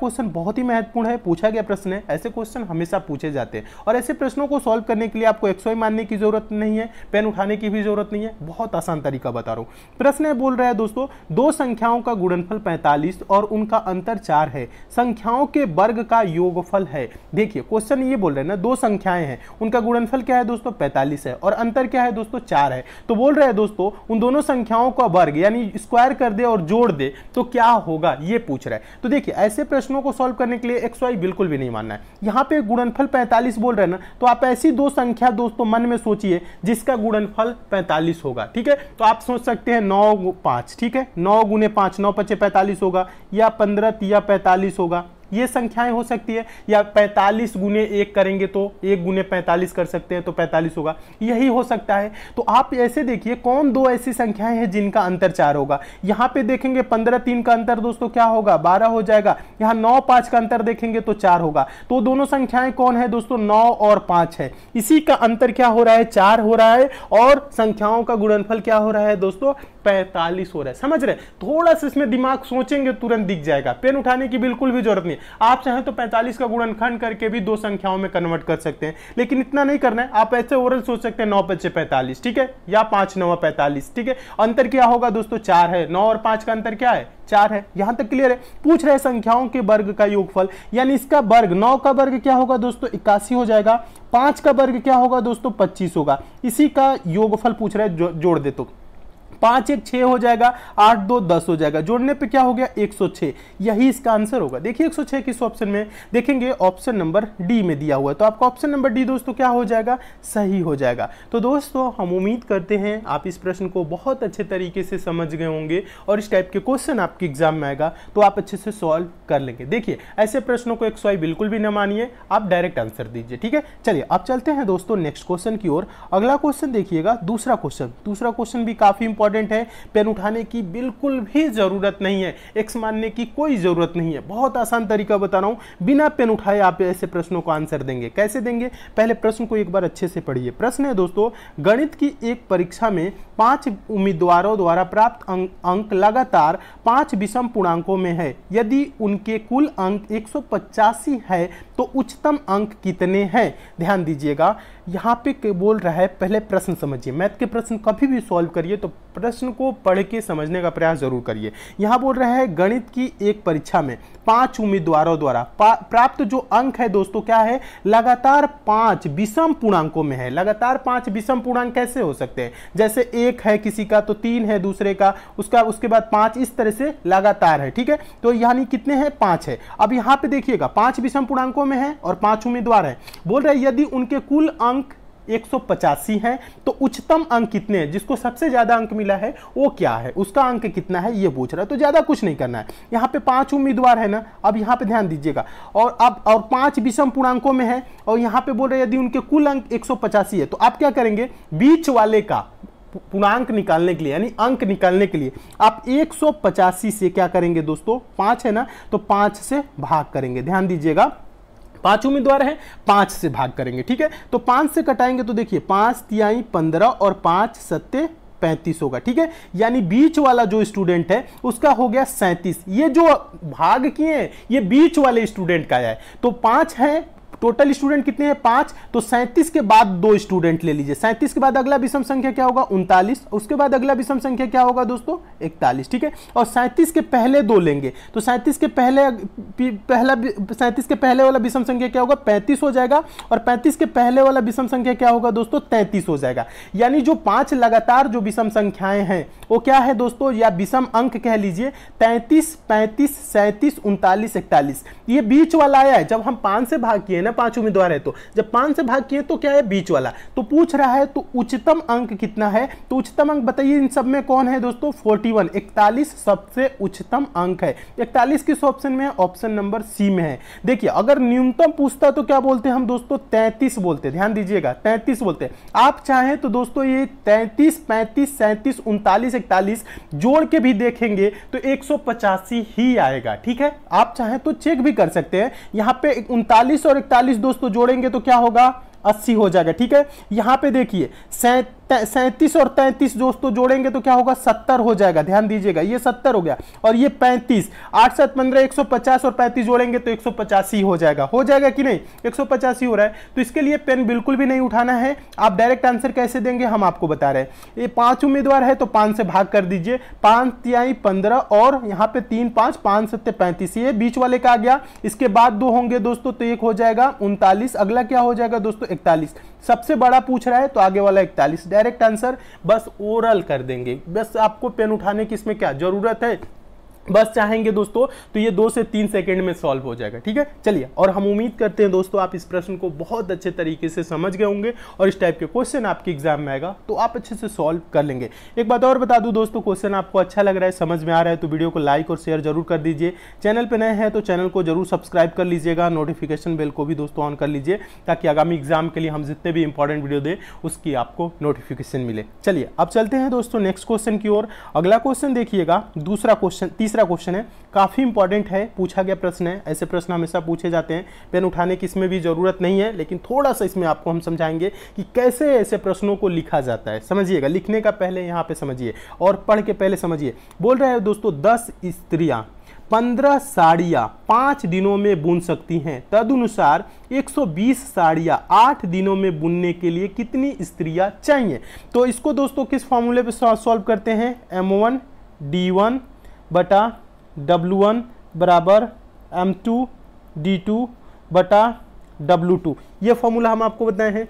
question बहुत ही महत्वपूर्ण है पूछा गया प्रश्न है ऐसे क्वेश्चन हमेशा पूछे जाते हैं और ऐसे प्रश्नों को सॉल्व करने के लिए आपको एक्सोई मानने की जरूरत नहीं है पेन उठाने की भी जरूरत नहीं है बहुत आसान तरीका बता रहा हूँ प्रश्न बोल रहा है दोस्तों दो संख्याओं का गुणनफल पैंतालीस और उनका अंतर चार है संख्याओं के वर्ग का योगफल है देखिए क्वेश्चन ये बोल रहे हैं ना दो संख्याएं हैं उनका गुणनफल क्या है दोस्तों पैंतालीस है और अंतर क्या है दोस्तों चार है तो बोल रहे हैं दोस्तों उन दोनों संख्याओं का वर्ग यानी स्क्वायर कर दे और जोड़ दे तो क्या होगा ये पूछ रहा है तो देखिए ऐसे प्रश्न प्रश्नों को सॉल्व करने के लिए एक्स वाई बिल्कुल भी नहीं मानना है यहाँ पे गुणनफल 45 बोल रहे हैं ना तो आप ऐसी दो संख्या दोस्तों मन में सोचिए जिसका गुणनफल 45 होगा ठीक है तो आप सोच सकते हैं नौ पाँच ठीक है नौ गुने पाँच नौ पचे पैंतालीस होगा या पंद्रह या पैंतालीस होगा ये संख्याएं हो सकती है या पैंतालीस गुने एक करेंगे तो एक गुने पैंतालीस कर सकते हैं तो पैंतालीस होगा यही हो सकता है तो आप ऐसे देखिए कौन दो ऐसी संख्याएं हैं जिनका अंतर चार होगा यहाँ पे देखेंगे पंद्रह तीन का अंतर दोस्तों क्या होगा बारह हो जाएगा यहाँ नौ पाँच का अंतर देखेंगे तो चार होगा तो दोनों संख्याएं कौन है दोस्तों नौ और पाँच है इसी का अंतर क्या हो रहा है चार हो रहा है और संख्याओं का गुणनफल क्या हो रहा है दोस्तों पैंतालीस हो रहा है समझ रहे थोड़ा सा इसमें दिमाग सोचेंगे तुरंत दिख जाएगा पेन उठाने की बिल्कुल भी जरूरत नहीं आप चाहें तो पैंतालीस का गुणनखंड करके भी दो संख्याओं में कन्वर्ट कर सकते हैं लेकिन इतना नहीं करना है आप ऐसे ओरल सोच सकते हैं नौ पच्चे पैंतालीस ठीक है या पांच नौ पैंतालीस ठीक है अंतर क्या होगा दोस्तों चार है नौ और पांच का अंतर क्या है चार है यहां तक क्लियर है पूछ रहे संख्याओं के वर्ग का योगफल यानी इसका वर्ग नौ का वर्ग क्या होगा दोस्तों इक्यासी हो जाएगा पांच का वर्ग क्या होगा दोस्तों पच्चीस होगा इसी का योगफल पूछ रहे जो, जोड़ दे तो पांच एक छ हो जाएगा आठ दो दस हो जाएगा जोड़ने पे क्या हो गया एक सौ छह यही इसका आंसर होगा देखिए एक सौ छह किस ऑप्शन में देखेंगे ऑप्शन नंबर डी में दिया हुआ है तो आपका ऑप्शन नंबर डी दोस्तों क्या हो जाएगा सही हो जाएगा तो दोस्तों हम उम्मीद करते हैं आप इस प्रश्न को बहुत अच्छे तरीके से समझ गए होंगे और इस टाइप के क्वेश्चन आपके एग्जाम में आएगा तो आप अच्छे से सॉल्व कर लेंगे देखिए ऐसे प्रश्नों को एक बिल्कुल भी ना मानिए आप डायरेक्ट आंसर दीजिए ठीक है चलिए आप चलते हैं दोस्तों नेक्स्ट क्वेश्चन की ओर अगला क्वेश्चन देखिएगा दूसरा क्वेश्चन दूसरा क्वेश्चन भी काफी इंपॉर्टेंट है पेन उठाने की बिल्कुल भी ज़रूरत नहीं है एक्स मानने की कोई ज़रूरत नहीं है बहुत आसान तरीका बता रहा हूं बिना पेन उठाए आप ऐसे प्रश्नों को आंसर देंगे कैसे देंगे पहले प्रश्न को एक बार अच्छे से पढ़िए प्रश्न है दोस्तों गणित की एक परीक्षा में पांच उम्मीदवारों द्वारा प्राप्त अंक, अंक लगातार पांच विषम पूर्णांकों में है यदि उनके कुल अंक एक है तो उच्चतम अंक कितने हैं ध्यान दीजिएगा यहाँ पे बोल रहा है पहले प्रश्न समझिए मैथ के प्रश्न कभी भी सॉल्व करिए तो प्रश्न को पढ़ के समझने का प्रयास जरूर करिए यहाँ बोल रहा है गणित की एक परीक्षा में पांच उम्मीदवारों द्वारा प्राप्त जो अंक है दोस्तों क्या है लगातार पांच विषम पूर्णांकों में है लगातार पांच विषम पूर्णांक कैसे हो सकते हैं जैसे एक है किसी का तो तीन है दूसरे का उसका उसके बाद पांच इस तरह से लगातार है ठीक है तो यानी कितने हैं पांच है अब यहाँ पे देखिएगा पांच विषम पूर्णांकों में है और पांच उम्मीदवार है बोल रहे यदि उनके कुल अंक एक हैं तो उच्चतम अंक कितने हैं जिसको सबसे ज़्यादा अंक मिला है वो क्या है उसका अंक कितना है ये पूछ रहा है तो ज़्यादा कुछ नहीं करना है यहाँ पे पांच उम्मीदवार है ना अब यहाँ पे ध्यान दीजिएगा और अब और पांच विषम पूर्णांकों में है और यहाँ पे बोल रहे यदि उनके कुल अंक एक है तो आप क्या करेंगे बीच वाले का पूर्णांक निकालने के लिए यानी अंक निकालने के लिए आप एक से क्या करेंगे दोस्तों पाँच है ना तो पाँच से भाग करेंगे ध्यान दीजिएगा पांच उम्मीदवार हैं पांच से भाग करेंगे ठीक है तो पांच से कटाएंगे तो देखिए पांच तिहाई पंद्रह और पांच सत्य पैंतीस होगा ठीक है यानी बीच वाला जो स्टूडेंट है उसका हो गया सैंतीस ये जो भाग किए हैं ये बीच वाले स्टूडेंट का है तो पांच है टोटल स्टूडेंट कितने हैं पांच तो सैंतीस के बाद दो स्टूडेंट ले लीजिए सैंतीस के बाद अगला विषम संख्या क्या होगा उनतालीस उसके बाद अगला विषम संख्या क्या होगा दोस्तों इकतालीस ठीक है और सैंतीस के पहले दो लेंगे तो सैंतीस के पहले पहला सैंतीस के पहले वाला विषम संख्या क्या होगा पैंतीस हो जाएगा और पैंतीस के पहले वाला विषम संख्या क्या होगा दोस्तों तैंतीस हो जाएगा यानी जो पांच लगातार जो विषम संख्याएं हैं वो क्या है दोस्तों या विषम अंक कह लीजिए तैंतीस पैंतीस सैंतीस उनतालीस इकतालीस ये बीच वाला आया है जब हम पांच से भाग किए ना ना पांच उम्मीदवार है तो जब पांच से भाग किए तो क्या है बीच वाला तो पूछ रहा है तो उच्चतम अंक कितना है तो उच्चतम अंक बताइए इन सब में कौन है दोस्तों फोर्टी वन सबसे उच्चतम अंक है इकतालीस किस ऑप्शन में ऑप्शन नंबर सी में है देखिए अगर न्यूनतम पूछता तो क्या बोलते हम दोस्तों तैतीस बोलते ध्यान दीजिएगा तैतीस बोलते आप चाहें तो दोस्तों ये तैतीस पैंतीस सैंतीस उनतालीस इकतालीस जोड़ के भी देखेंगे तो एक ही आएगा ठीक है आप चाहें तो चेक भी कर सकते हैं यहां पे उनतालीस और इकतालीस 40 दोस्तों जोड़ेंगे तो क्या होगा अस्सी हो जाएगा ठीक है यहाँ पे देखिए सैंतीस और तैंतीस दोस्तों जोड़ेंगे तो क्या होगा सत्तर हो जाएगा ध्यान दीजिएगा ये सत्तर हो गया और ये पैंतीस आठ सात पंद्रह एक सौ पचास और पैंतीस जोड़ेंगे तो एक सौ पचासी हो जाएगा हो जाएगा कि नहीं एक सौ पचासी हो रहा है तो इसके लिए पेन बिल्कुल भी नहीं उठाना है आप डायरेक्ट आंसर कैसे देंगे हम आपको बता रहे हैं ये पांच उम्मीदवार है तो पांच से भाग कर दीजिए पांच तिहाई पंद्रह और यहाँ पे तीन पांच पांच सत्य पैंतीस ये बीच वाले का आ गया इसके बाद दो होंगे दोस्तों तो एक हो जाएगा उनतालीस अगला क्या हो जाएगा दोस्तों इकतालीस सबसे बड़ा पूछ रहा है तो आगे वाला इकतालीस डायरेक्ट आंसर बस ओरल कर देंगे बस आपको पेन उठाने की इसमें क्या जरूरत है बस चाहेंगे दोस्तों तो ये दो से तीन सेकंड में सॉल्व हो जाएगा ठीक है चलिए और हम उम्मीद करते हैं दोस्तों आप इस प्रश्न को बहुत अच्छे तरीके से समझ गए होंगे और इस टाइप के क्वेश्चन आपके एग्जाम में आएगा तो आप अच्छे से सॉल्व कर लेंगे एक बात और बता दूं दोस्तों क्वेश्चन आपको अच्छा लग रहा है समझ में आ रहा है तो वीडियो को लाइक और शेयर जरूर कर दीजिए चैनल पर नए हैं तो चैनल को जरूर सब्सक्राइब कर लीजिएगा नोटिफिकेशन बिल को भी दोस्तों ऑन कर लीजिए ताकि आगामी एग्जाम के लिए हम जितने भी इंपॉर्टेंट वीडियो दें उसकी आपको नोटिफिकेशन मिले चलिए अब चलते हैं दोस्तों नेक्स्ट क्वेश्चन की ओर अगला क्वेश्चन देखिएगा दूसरा क्वेश्चन तीसरा क्वेश्चन है काफ़ी इंपॉर्टेंट है पूछा गया प्रश्न है ऐसे प्रश्न हमेशा पूछे जाते हैं पेन उठाने की इसमें भी ज़रूरत नहीं है लेकिन थोड़ा सा इसमें आपको हम समझाएंगे कि कैसे ऐसे प्रश्नों को लिखा जाता है समझिएगा लिखने का पहले यहाँ पे समझिए और पढ़ के पहले समझिए बोल रहे हैं दोस्तों दस स्त्रियाँ पंद्रह साड़ियाँ पाँच दिनों में बुन सकती हैं तदनुसार 120 साड़ियाँ आठ दिनों में बुनने के लिए कितनी स्त्रियाँ चाहिए तो इसको दोस्तों किस फॉर्मूले पे सॉल्व करते हैं एम वन डी वन बटा डब्लू वन बराबर एम टू डी टू बटा डब्लू टू ये फॉर्मूला हम आपको बताए हैं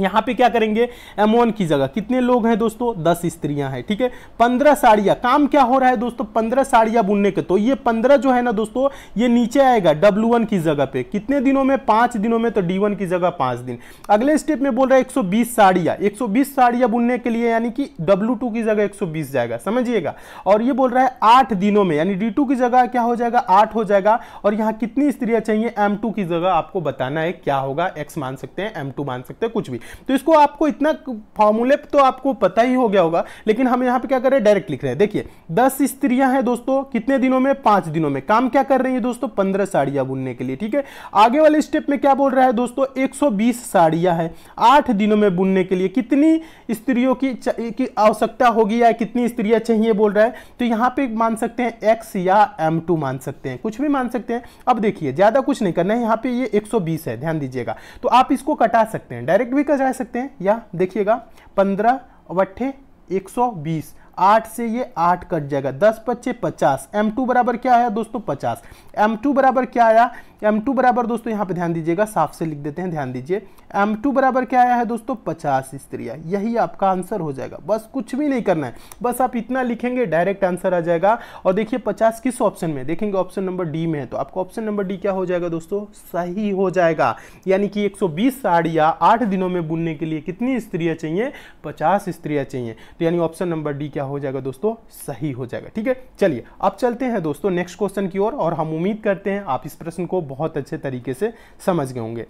यहाँ पे क्या करेंगे एमोन की जगह कितने लोग हैं दोस्तों दस स्त्रियां हैं ठीक है पंद्रह साड़ियां काम क्या हो रहा है दोस्तों पंद्रह साड़ियां बुनने के तो ये पंद्रह जो है ना दोस्तों ये नीचे आएगा डब्लू वन की जगह पे कितने दिनों में पांच दिनों में तो डी वन की जगह पांच दिन अगले स्टेप में बोल रहा है एक सौ बीस साड़ियाँ एक सौ बीस साड़ियां बुनने के लिए यानी कि डब्लू टू की जगह एक सौ बीस जाएगा समझिएगा और ये बोल रहा है आठ दिनों में यानी डी टू की जगह क्या हो जाएगा आठ हो जाएगा और यहाँ कितनी स्त्रियां चाहिए एम टू की जगह आपको बताना है क्या होगा एक्स मान सकते हैं एम टू मान सकते हैं कुछ भी होगी तो इसको आपको इतना फॉर्मूले तो आपको पता ही हो गया होगा लेकिन हम यहाँ पे क्या कर रहे हैं डायरेक्ट लिख रहे हैं देखिए दस स्त्रियां हैं दोस्तों कितने दिनों में पांच दिनों में काम क्या कर रही है दोस्तों पंद्रह साड़ियां बुनने के लिए ठीक है आगे वाले स्टेप में क्या बोल रहा है दोस्तों एक साड़ियां हैं आठ दिनों में बुनने के लिए कितनी स्त्रियों की आवश्यकता होगी या कितनी स्त्रियां चाहिए बोल रहा है तो यहाँ पे मान सकते हैं एक्स या एम मान सकते हैं कुछ भी मान सकते हैं अब देखिए ज्यादा कुछ नहीं करना है यहाँ पे ये 120 है ध्यान दीजिएगा तो आप इसको कटा सकते हैं डायरेक्ट भी कर जा सकते हैं या देखिएगा पंद्रह वट्ठे एक सौ बीस आठ से ये आठ कट जाएगा दस पच्चे पचास एम टू बराबर क्या आया दोस्तों पचास एम टू बराबर क्या आया एम टू बराबर दोस्तों यहाँ पे ध्यान दीजिएगा साफ से लिख देते हैं ध्यान दीजिए एम टू बराबर क्या आया है दोस्तों पचास स्त्रियाँ यही आपका आंसर हो जाएगा बस कुछ भी नहीं करना है बस आप इतना लिखेंगे डायरेक्ट आंसर आ जाएगा और देखिए पचास किस ऑप्शन में देखेंगे ऑप्शन नंबर डी में है तो आपका ऑप्शन नंबर डी क्या हो जाएगा दोस्तों सही हो जाएगा यानी कि 120 साड़ियाँ आठ दिनों में बुनने के लिए कितनी स्त्रियाँ चाहिए पचास स्त्रियाँ चाहिए तो यानी ऑप्शन नंबर डी क्या हो जाएगा दोस्तों सही हो जाएगा ठीक है चलिए अब चलते हैं दोस्तों नेक्स्ट क्वेश्चन की ओर और हम उम्मीद करते हैं आप इस प्रश्न को बहुत अच्छे तरीके से समझ गए होंगे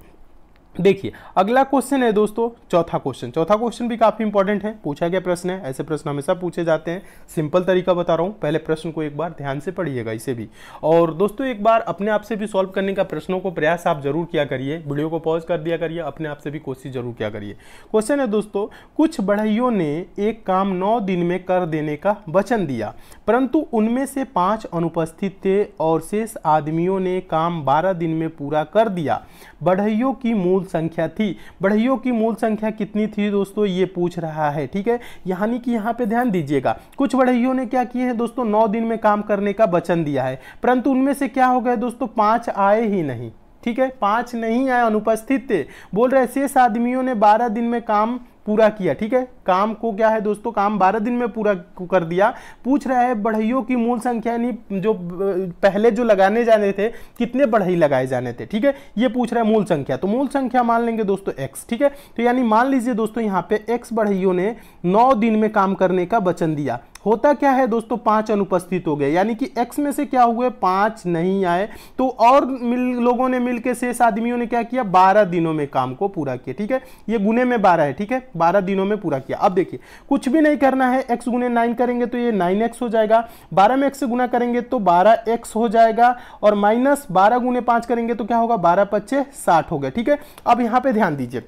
देखिए अगला क्वेश्चन है दोस्तों चौथा क्वेश्चन चौथा क्वेश्चन भी काफ़ी इंपॉर्टेंट है पूछा गया प्रश्न है ऐसे प्रश्न हमेशा पूछे जाते हैं सिंपल तरीका बता रहा हूँ पहले प्रश्न को एक बार ध्यान से पढ़िएगा इसे भी और दोस्तों एक बार अपने आप से भी सॉल्व करने का प्रश्नों को प्रयास आप जरूर किया करिए वीडियो को पॉज कर दिया करिए अपने आप से भी कोशिश जरूर किया करिए क्वेश्चन है दोस्तों कुछ बढ़इयों ने एक काम नौ दिन में कर देने का वचन दिया परंतु उनमें से पाँच अनुपस्थित थे और शेष आदमियों ने काम बारह दिन में पूरा कर दिया बढ़इयों की मूल मूल संख्या थी बढ़ियों की मूल संख्या कितनी थी दोस्तों ये पूछ रहा है ठीक है यानी कि यहाँ पे ध्यान दीजिएगा कुछ बढ़ियों ने क्या किए हैं दोस्तों नौ दिन में काम करने का वचन दिया है परंतु उनमें से क्या हो गए दोस्तों पाँच आए ही नहीं ठीक है पाँच नहीं आए अनुपस्थित थे बोल रहे शेष आदमियों ने बारह दिन में काम पूरा किया ठीक है काम को क्या है दोस्तों काम बारह दिन में पूरा कर दिया पूछ रहा है बढ़इयों की मूल संख्या यानी जो पहले जो लगाने जाने थे कितने बढ़ई लगाए जाने थे ठीक है ये पूछ रहा है मूल संख्या तो मूल संख्या मान लेंगे दोस्तों एक्स ठीक है तो यानी मान लीजिए दोस्तों यहाँ पे एक्स बढ़इयों ने नौ दिन में काम करने का वचन दिया होता क्या है दोस्तों पांच अनुपस्थित हो गए यानी कि एक्स में से क्या हुए पांच नहीं आए तो और मिल लोगों ने मिलकर शेष आदमियों ने क्या किया बारह दिनों में काम को पूरा किया ठीक है ये गुने में बारह है ठीक है बारह दिनों में पूरा किया अब देखिए कुछ भी नहीं करना है एक्स गुने नाइन करेंगे तो ये नाइन एक्स हो जाएगा बारह में एक्स से गुना करेंगे तो बारह एक्स हो जाएगा और माइनस बारह गुने पांच करेंगे तो क्या होगा बारह पच्चे साठ हो गया ठीक है अब यहाँ पे ध्यान दीजिए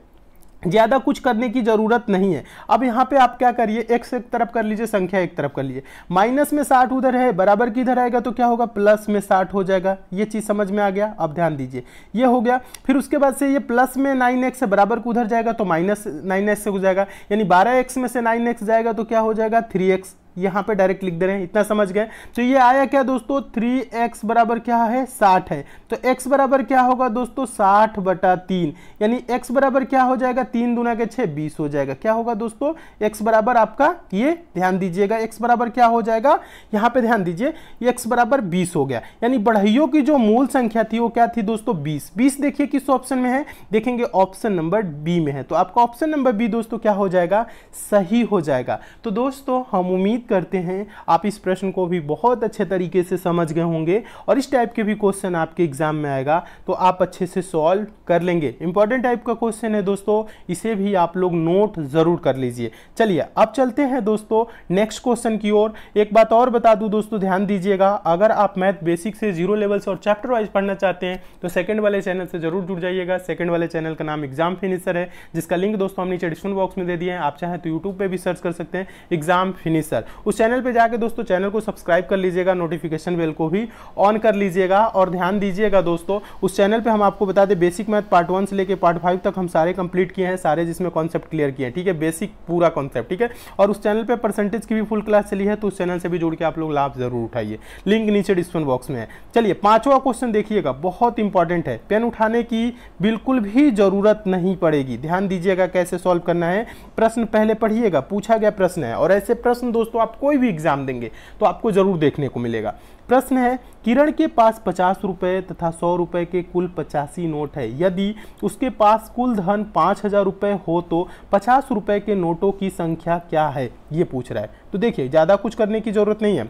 ज़्यादा कुछ करने की ज़रूरत नहीं है अब यहाँ पे आप क्या करिए एक्स एक तरफ कर लीजिए संख्या एक तरफ कर लीजिए माइनस में साठ उधर है बराबर किधर आएगा तो क्या होगा प्लस में साठ हो जाएगा ये चीज़ समझ में आ गया अब ध्यान दीजिए ये हो गया फिर उसके बाद से ये प्लस में नाइन एक्स बराबर को उधर जाएगा तो माइनस नाइन एक्स से हो जाएगा यानी बारह एक्स में से नाइन एक्स जाएगा तो क्या हो जाएगा थ्री एक्स यहाँ पे डायरेक्ट लिख दे रहे हैं इतना समझ गए तो ये आया क्या दोस्तों थ्री एक्स बराबर क्या है साठ है तो एक्स बराबर क्या होगा दोस्तों साठ बटा तीन यानी एक्स बराबर क्या हो जाएगा तीन दुना के छः बीस हो जाएगा क्या होगा दोस्तों एक्स बराबर आपका ये ध्यान दीजिएगा एक्स बराबर क्या हो जाएगा यहाँ पे ध्यान दीजिए एक्स बराबर बीस हो गया यानी बढ़ाइयों की जो मूल संख्या थी वो क्या थी दोस्तों बीस बीस देखिए किस ऑप्शन में है देखेंगे ऑप्शन नंबर बी में है तो आपका ऑप्शन नंबर बी दोस्तों क्या हो जाएगा सही हो जाएगा तो दोस्तों हम उम्मीद क्लिक करते हैं आप इस प्रश्न को भी बहुत अच्छे तरीके से समझ गए होंगे और इस टाइप के भी क्वेश्चन आपके एग्जाम में आएगा तो आप अच्छे से सॉल्व कर लेंगे इंपॉर्टेंट टाइप का क्वेश्चन है दोस्तों इसे भी आप लोग नोट ज़रूर कर लीजिए चलिए अब चलते हैं दोस्तों नेक्स्ट क्वेश्चन की ओर एक बात और बता दूँ दोस्तों ध्यान दीजिएगा अगर आप मैथ बेसिक से जीरो लेवल से और चैप्टर वाइज पढ़ना चाहते हैं तो सेकंड वाले चैनल से जरूर जुड़ जाइएगा सेकंड वाले चैनल का नाम एग्जाम फिनिशर है जिसका लिंक दोस्तों हम नीचे डिस्क्रिप्शन बॉक्स में दे दिए हैं आप चाहें तो यूट्यूब पर भी सर्च कर सकते हैं एग्जाम फिनिशर उस चैनल पे जाके दोस्तों चैनल को सब्सक्राइब कर लीजिएगा नोटिफिकेशन बेल को भी ऑन कर लीजिएगा और ध्यान दीजिएगा दोस्तों उस चैनल पे हम आपको बता दें बेसिक मैथ पार्ट वन से लेकर पार्ट फाइव तक हम सारे कंप्लीट किए हैं सारे जिसमें कॉन्सेप्ट क्लियर किए हैं ठीक है बेसिक पूरा कॉन्सेप्ट ठीक है और उस चैनल पर परसेंटेज की भी फुल क्लास चली है तो उस चैनल से भी जुड़ के आप लोग लाभ जरूर उठाइए लिंक नीचे डिस्क्रिप्शन बॉक्स में है चलिए पांचवा क्वेश्चन देखिएगा बहुत इंपॉर्टेंट है पेन उठाने की बिल्कुल भी जरूरत नहीं पड़ेगी ध्यान दीजिएगा कैसे सॉल्व करना है प्रश्न पहले पढ़िएगा पूछा गया प्रश्न है और ऐसे प्रश्न दोस्तों आप कोई भी एग्जाम देंगे तो आपको ज़रूर देखने को मिलेगा प्रश्न है किरण के पास पचास रुपये तथा सौ रुपये के कुल पचासी नोट है यदि उसके पास कुल धन पाँच हज़ार रुपये हो तो पचास रुपये के नोटों की संख्या क्या है ये पूछ रहा है तो देखिए ज़्यादा कुछ करने की ज़रूरत नहीं है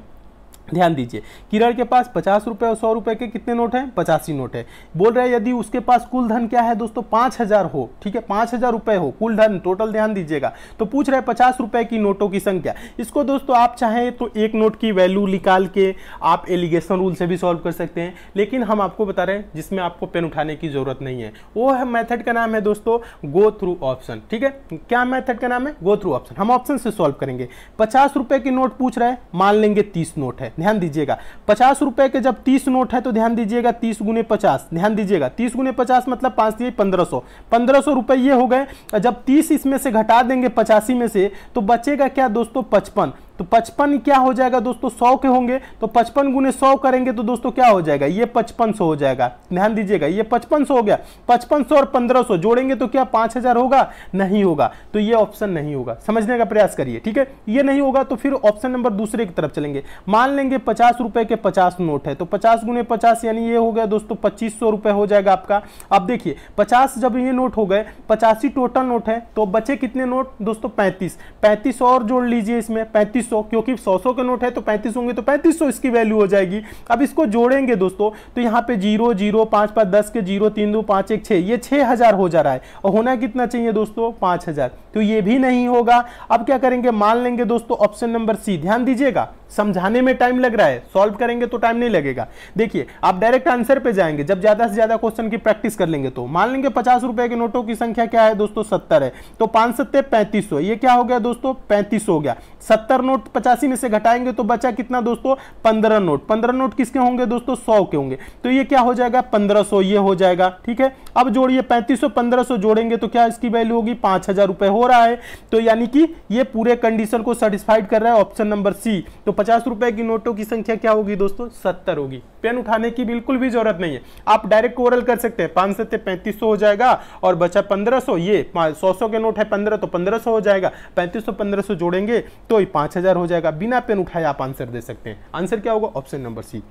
ध्यान दीजिए किरण के पास पचास रुपये और सौ रुपये के कितने नोट हैं पचासी नोट है बोल रहे हैं यदि उसके पास कुल धन क्या है दोस्तों पाँच हज़ार हो ठीक है पाँच हज़ार रुपये हो कुल धन टोटल ध्यान दीजिएगा तो पूछ रहे हैं पचास रुपये की नोटों की संख्या इसको दोस्तों आप चाहें तो एक नोट की वैल्यू निकाल के आप एलिगेशन रूल से भी सॉल्व कर सकते हैं लेकिन हम आपको बता रहे हैं जिसमें आपको पेन उठाने की ज़रूरत नहीं है वो है मैथड का नाम है दोस्तों गो थ्रू ऑप्शन ठीक है क्या मैथड का नाम है गो थ्रू ऑप्शन हम ऑप्शन से सॉल्व करेंगे पचास रुपये की नोट पूछ रहे हैं मान लेंगे तीस नोट है ध्यान दीजिएगा पचास रुपए के जब तीस नोट है तो ध्यान दीजिएगा तीस गुने पचास ध्यान दीजिएगा तीस गुने पचास मतलब पांच दिए पंद्रह सौ पंद्रह सौ रुपए ये हो गए जब तीस इसमें से घटा देंगे पचासी में से तो बचेगा क्या दोस्तों पचपन तो पचपन क्या हो जाएगा दोस्तों सौ के होंगे तो पचपन गुने सौ करेंगे तो दोस्तों क्या हो जाएगा ये पचपन सौ हो जाएगा ध्यान दीजिएगा ये पचपन सौ हो गया पचपन सौ और पंद्रह सौ जोड़ेंगे तो क्या पांच हजार होगा नहीं होगा तो ये ऑप्शन नहीं होगा समझने का प्रयास करिए ठीक है ये नहीं होगा तो फिर ऑप्शन नंबर दूसरे की तरफ चलेंगे मान लेंगे पचास रुपए के पचास नोट है तो पचास गुने पचास यानी ये हो गया दोस्तों पच्चीस सौ हो जाएगा आपका अब देखिए पचास जब ये नोट हो गए पचासी टोटल नोट है तो बचे कितने नोट दोस्तों पैंतीस पैंतीस और जोड़ लीजिए इसमें पैंतीस 3500 क्योंकि सौ सौ के नोट है तो 35 होंगे तो 3500 इसकी वैल्यू हो जाएगी अब इसको जोड़ेंगे दोस्तों तो यहाँ पे जीरो जीरो पाँच पाँच दस के जीरो तीन दो पाँच एक छः ये छः हज़ार हो जा रहा है और होना कितना चाहिए दोस्तों पाँच हज़ार तो ये भी नहीं होगा अब क्या करेंगे मान लेंगे दोस्तों ऑप्शन नंबर सी ध्यान दीजिएगा समझाने में टाइम लग रहा है सॉल्व करेंगे तो टाइम नहीं लगेगा देखिए आप डायरेक्ट आंसर पे जाएंगे जब ज़्यादा से ज़्यादा क्वेश्चन की प्रैक्टिस कर लेंगे तो मान लेंगे पचास रुपए के नोटों की संख्या क्या है दोस्तों सत्तर है तो पांच सत्ते पैंतीस सौ ये क्या हो गया दोस्तों पैंतीस हो गया सत्तर नोट पचासी में से घटाएंगे तो बचा कितना दोस्तों पंद्रह नोट पंद्रह नोट किसके होंगे दोस्तों सौ के होंगे तो ये क्या हो जाएगा पंद्रह ये हो जाएगा ठीक है अब जोड़िए पैंतीस सौ पंद्रह सौ जोड़ेंगे तो क्या इसकी वैल्यू होगी पांच हजार रुपये हो रहा है तो यानी कि ये पूरे कंडीशन को सेटिस्फाइड कर रहा है ऑप्शन नंबर सी तो पचास रुपए की नोटों की संख्या क्या होगी दोस्तों सत्तर होगी पेन उठाने की बिल्कुल भी जरूरत नहीं है आप डायरेक्ट ओरल कर सकते हैं पांच सत्य पैंतीस हो जाएगा और बचा पंद्रह सौ ये सौ सौ के नोट है पंद्रह तो पंद्रह हो जाएगा पैंतीस सौ पंद्रह सौ जोड़ेंगे तो पांच हजार हो जाएगा बिना पेन उठाए आप आंसर दे सकते हैं आंसर क्या होगा ऑप्शन नंबर सी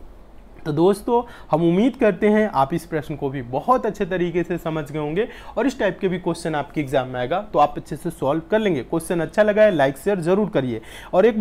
तो दोस्तों हम उम्मीद करते हैं आप इस प्रश्न को भी बहुत अच्छे तरीके से समझ गए होंगे और इस टाइप के भी क्वेश्चन आपके एग्जाम में आएगा तो आप अच्छे से सॉल्व कर लेंगे क्वेश्चन अच्छा लगा है लाइक शेयर जरूर करिए और एक